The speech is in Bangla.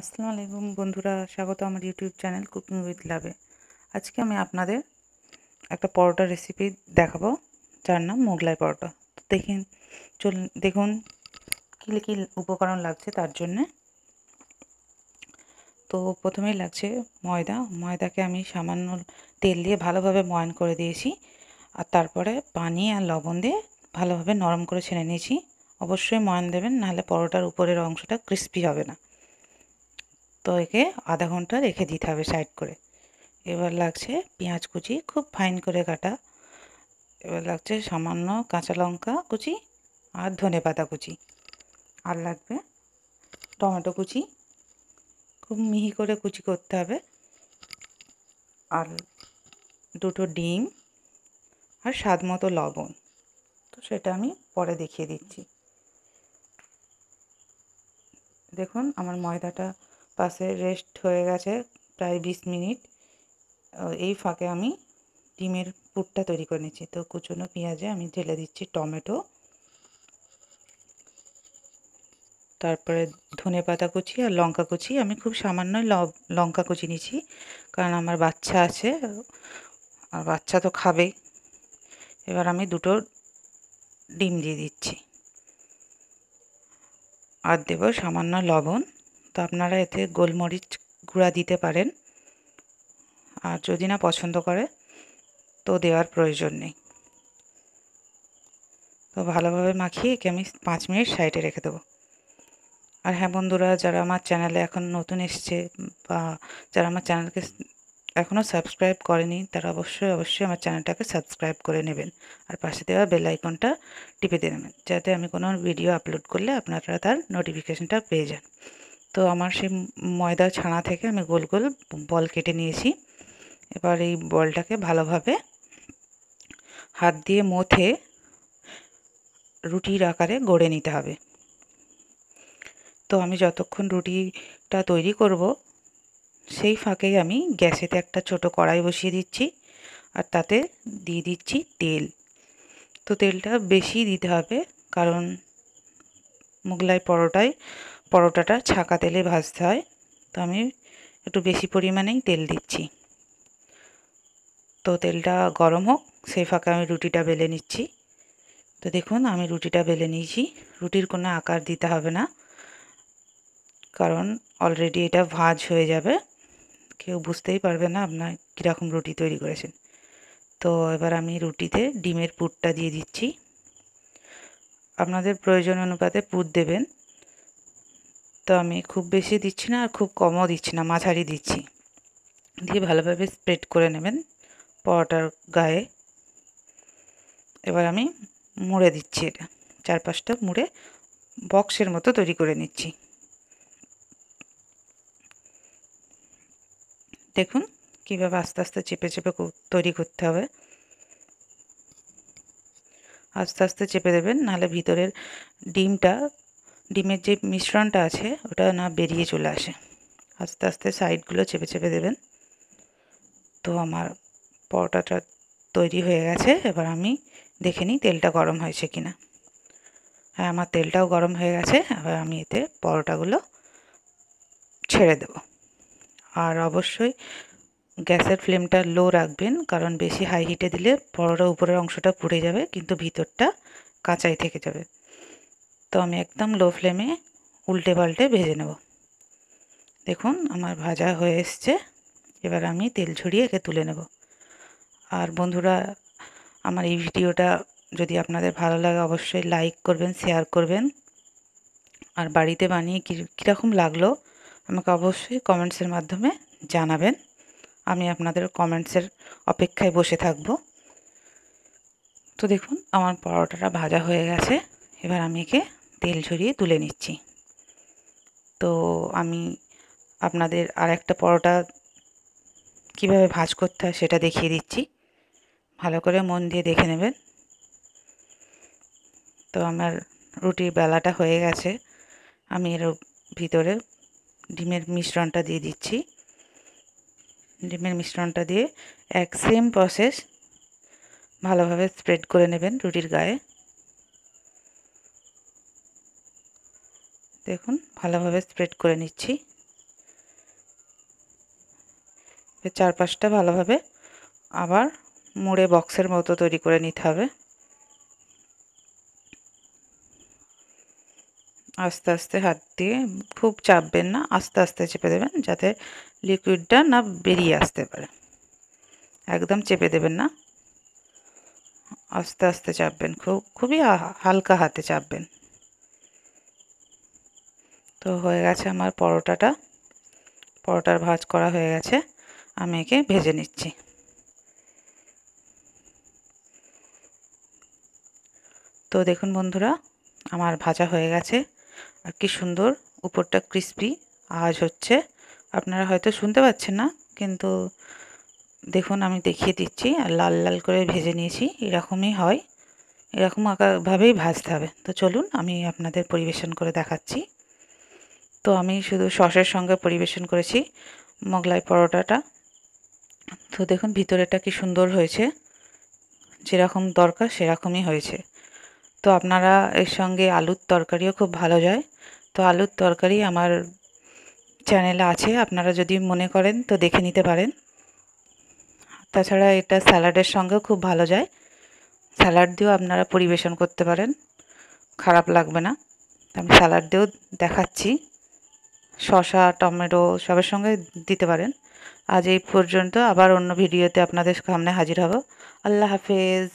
আসসালামু আলাইকুম বন্ধুরা স্বাগত আমার ইউটিউব চ্যানেল কুকিং উইথ লাভে আজকে আমি আপনাদের একটা পরোটা রেসিপি দেখাবো যার নাম মোগলাই পরোটা তো দেখেন চল দেখুন কী কী উপকরণ লাগছে তার জন্যে তো প্রথমেই লাগছে ময়দা ময়দাকে আমি সামান্য তেল দিয়ে ভালোভাবে ময়ন করে দিয়েছি আর তারপরে পানি আর লবণ দিয়ে ভালোভাবে নরম করে ছেড়ে নিয়েছি অবশ্যই ময়ন দেবেন নাহলে পরোটার উপরের অংশটা ক্রিস্পি হবে না তো একে আধা ঘন্টা রেখে দিতে হবে সাইড করে এবার লাগছে পেঁয়াজ কুচি খুব ফাইন করে কাটা এবার লাগছে সামান্য কাঁচা লঙ্কা কুচি আর ধনে পাতা কুচি আর লাগবে টমেটো কুচি খুব মিহি করে কুচি করতে হবে আর দুটো ডিম আর স্বাদ মতো লবণ তো সেটা আমি পরে দেখিয়ে দিচ্ছি দেখুন আমার ময়দাটা পাশে রেস্ট হয়ে গেছে প্রায় বিশ মিনিট এই ফাঁকে আমি ডিমের পুরটা তৈরি করে নিচ্ছি তো কুচনো পেঁয়াজে আমি ঢেলে দিচ্ছি টমেটো তারপরে ধনে পাতা কুচি আর লঙ্কা কুচি আমি খুব সামান্য লঙ্কা কুচি নিচ্ছি কারণ আমার বাচ্চা আছে আর বাচ্চা তো খাবেই এবার আমি দুটো ডিম দিয়ে দিচ্ছি আর দেব সামান্য লবণ তো আপনারা এতে গোলমরিচ গুঁড়া দিতে পারেন আর যদি না পছন্দ করে তো দেওয়ার প্রয়োজন নেই তো ভালোভাবে মাখিয়ে একে আমি পাঁচ মিনিট সাইডে রেখে দেবো আর হ্যাঁ বন্ধুরা যারা আমার চ্যানেলে এখন নতুন এসছে বা যারা আমার চ্যানেলকে এখনও সাবস্ক্রাইব করেনি তারা অবশ্যই অবশ্যই আমার চ্যানেলটাকে সাবস্ক্রাইব করে নেবেন আর পাশে দেওয়া বেল আইকনটা টিপে দিয়ে নেবেন যাতে আমি কোনো ভিডিও আপলোড করলে আপনারা তার নোটিফিকেশনটা পেয়ে যান তো আমার সেই ময়দা ছানা থেকে আমি গোল গোল বল কেটে নিয়েছি এবার এই বলটাকে ভালোভাবে হাত দিয়ে মথে রুটির আকারে গড়ে নিতে হবে তো আমি যতক্ষণ রুটিটা তৈরি করব সেই ফাঁকে আমি গ্যাসেতে একটা ছোট কড়াই বসিয়ে দিচ্ছি আর তাতে দিয়ে দিচ্ছি তেল তো তেলটা বেশি দিতে হবে কারণ মোগলাই পরোটায় পরোটাটা ছাকা তেলে ভাজতে হয় তো আমি একটু বেশি পরিমাণেই তেল দিচ্ছি তো তেলটা গরম হোক সেই ফাঁকে আমি রুটিটা বেলে নিচ্ছি তো দেখুন আমি রুটিটা বেলে নিয়েছি রুটির কোনো আকার দিতে হবে না কারণ অলরেডি এটা ভাজ হয়ে যাবে কেউ বুঝতেই পারবে না আপনার কীরকম রুটি তৈরি করেছেন তো এবার আমি রুটিতে ডিমের পুরটা দিয়ে দিচ্ছি আপনাদের প্রয়োজন অনুপাতে পুর দেবেন তো আমি খুব বেশি দিচ্ছি না আর খুব কমও দিচ্ছি না মাঝারি দিচ্ছি দিয়ে ভালোভাবে স্প্রেড করে নেবেন পরোটার গায়ে এবার আমি মুড়ে দিচ্ছি এটা চারপাশটা মুড়ে বক্সের মতো তৈরি করে নিচ্ছি দেখুন কীভাবে আস্তে আস্তে চেপে চেপে তৈরি করতে হবে আস্তে আস্তে চেপে দেবেন নাহলে ভিতরের ডিমটা ডিমের যে মিশ্রণটা আছে ওটা না বেরিয়ে চলে আসে আস্তে আস্তে সাইডগুলো চেপে চেপে দেবেন তো আমার পরোটাটা তৈরি হয়ে গেছে এবার আমি দেখে নিই তেলটা গরম হয়েছে কি না হ্যাঁ আমার তেলটাও গরম হয়ে গেছে এবার আমি এতে পরোটাগুলো ছেড়ে দেব আর অবশ্যই গ্যাসের ফ্লেমটা লো রাখবেন কারণ বেশি হাই হিটে দিলে পরোটা উপরের অংশটা পুড়ে যাবে কিন্তু ভিতরটা কাঁচাই থেকে যাবে তো আমি একদম লো ফ্লেমে উল্টে পাল্টে ভেজে নেব দেখুন আমার ভাজা হয়ে এসছে এবার আমি তেল ছড়িয়ে একে তুলে নেব আর বন্ধুরা আমার এই ভিডিওটা যদি আপনাদের ভালো লাগে অবশ্যই লাইক করবেন শেয়ার করবেন আর বাড়িতে বানিয়ে কীরকম লাগলো আমাকে অবশ্যই কমেন্টসের মাধ্যমে জানাবেন আমি আপনাদের কমেন্টসের অপেক্ষায় বসে থাকব তো দেখুন আমার পরোটাটা ভাজা হয়ে গেছে এবার আমি একে তেল ঝরিয়ে তুলে নিচ্ছি তো আমি আপনাদের আর একটা পরোটা কীভাবে ভাজ করতে হয় সেটা দেখিয়ে দিচ্ছি ভালো করে মন দিয়ে দেখে নেবেন তো আমার রুটির বেলাটা হয়ে গেছে আমি এর ভিতরে ডিমের মিশ্রণটা দিয়ে দিচ্ছি ডিমের মিশ্রণটা দিয়ে এক সেম প্রসেস ভালোভাবে স্প্রেড করে নেবেন রুটির গায়ে দেখুন ভালোভাবে স্প্রেড করে নিচ্ছি চারপাশটা ভালোভাবে আবার মুড়ে বক্সের মতো তৈরি করে নিতে হবে আস্তে আস্তে হাত দিয়ে খুব চাপবেন না আস্তে আস্তে চেপে দেবেন যাতে লিকুইডটা না বেরিয়ে আসতে পারে একদম চেপে দেবেন না আস্তে আস্তে চাপবেন খুব খুবই হালকা হাতে চাপবেন তো হয়ে গেছে আমার পরোটাটা পরোটার ভাজ করা হয়ে গেছে আমি একে ভেজে নিচ্ছি তো দেখুন বন্ধুরা আমার ভাজা হয়ে গেছে আর কি সুন্দর উপরটা ক্রিস্পি আওয়াজ হচ্ছে আপনারা হয়তো শুনতে পাচ্ছেন না কিন্তু দেখুন আমি দেখিয়ে দিচ্ছি আর লাল লাল করে ভেজে নিয়েছি এরকমই হয় এরকম আঁকাভাবেই ভাজতে হবে তো চলুন আমি আপনাদের পরিবেশন করে দেখাচ্ছি তো আমি শুধু সসের সঙ্গে পরিবেশন করেছি মোগলাই পরোটাটা তো দেখুন ভিতরেটা কি সুন্দর হয়েছে যেরকম দরকার সেরকমই হয়েছে তো আপনারা এর সঙ্গে আলুর তরকারিও খুব ভালো যায় তো আলুর তরকারি আমার চ্যানেলে আছে আপনারা যদি মনে করেন তো দেখে নিতে পারেন তাছাড়া এটা স্যালাডের সঙ্গেও খুব ভালো যায় স্যালাড দিয়েও আপনারা পরিবেশন করতে পারেন খারাপ লাগবে না আমি স্যালাড দিয়েও দেখাচ্ছি শশা টমেটো সবের সঙ্গে দিতে পারেন আজ এই পর্যন্ত আবার অন্য ভিডিওতে আপনাদের সামনে হাজির হব আল্লাহ হাফেজ